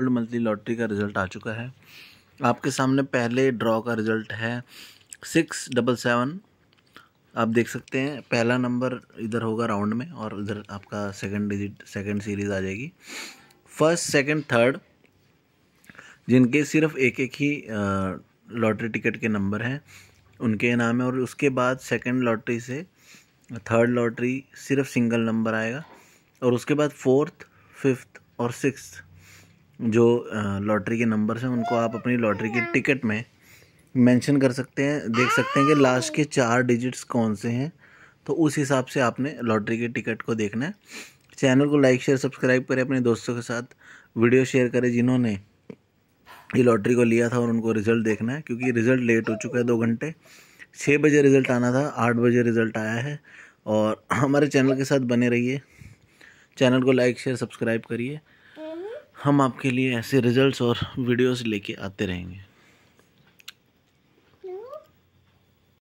gold monthly lottery का result आ चुका है आपके सामने पहले ड्रॉ का रिज़ल्ट है सिक्स डबल सेवन आप देख सकते हैं पहला नंबर इधर होगा राउंड में और इधर आपका सेकंड डिजिट सेकंड सीरीज़ आ जाएगी फर्स्ट सेकंड थर्ड जिनके सिर्फ एक एक ही लॉटरी टिकट के नंबर हैं उनके नाम है और उसके बाद सेकंड लॉटरी से थर्ड लॉटरी सिर्फ सिंगल नंबर आएगा और उसके बाद फोर्थ फिफ्थ और सिक्स जो लॉटरी के नंबर्स हैं उनको आप अपनी लॉटरी की टिकट में मेंशन कर सकते हैं देख सकते हैं कि लास्ट के चार डिजिट्स कौन से हैं तो उस हिसाब से आपने लॉटरी की टिकट को देखना है चैनल को लाइक शेयर सब्सक्राइब करें अपने दोस्तों के साथ वीडियो शेयर करें जिन्होंने ये लॉटरी को लिया था और उनको रिज़ल्ट देखना है क्योंकि रिज़ल्ट लेट हो चुका है दो घंटे छः बजे रिज़ल्ट आना था आठ बजे रिज़ल्ट आया है और हमारे चैनल के साथ बने रहिए चैनल को लाइक शेयर सब्सक्राइब करिए हम आपके लिए ऐसे रिजल्ट्स और वीडियोस लेके आते रहेंगे